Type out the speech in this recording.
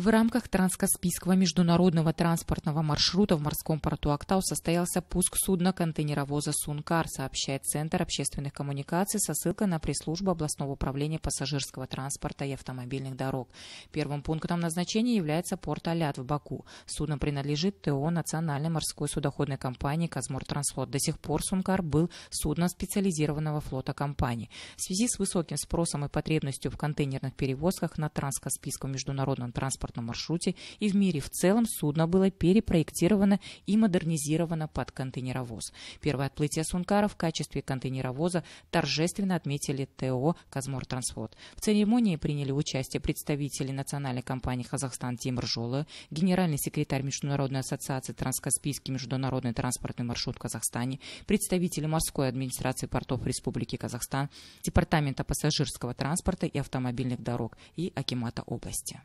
В рамках Транскаспийского международного транспортного маршрута в морском порту Актау состоялся пуск судна контейнеровоза «Сункар», сообщает Центр общественных коммуникаций со ссылкой на пресс-службу областного управления пассажирского транспорта и автомобильных дорог. Первым пунктом назначения является порт Алят в Баку. Судно принадлежит ТО Национальной морской судоходной компании «Казмортрансфлот». До сих пор «Сункар» был судном специализированного флота компании. В связи с высоким спросом и потребностью в контейнерных перевозках на Транскаспийском международном транспорте транспортном маршруте и в мире в целом судно было перепроектировано и модернизировано под контейнеровоз. Первое отплытие Сункара в качестве контейнеровоза торжественно отметили ТО «Казмортранспорт». В церемонии приняли участие представители национальной компании «Казахстан» Тимур Жолы, генеральный секретарь Международной ассоциации «Транскаспийский международный транспортный маршрут в Казахстане», представители морской администрации портов Республики Казахстан, Департамента пассажирского транспорта и автомобильных дорог и Акимата области.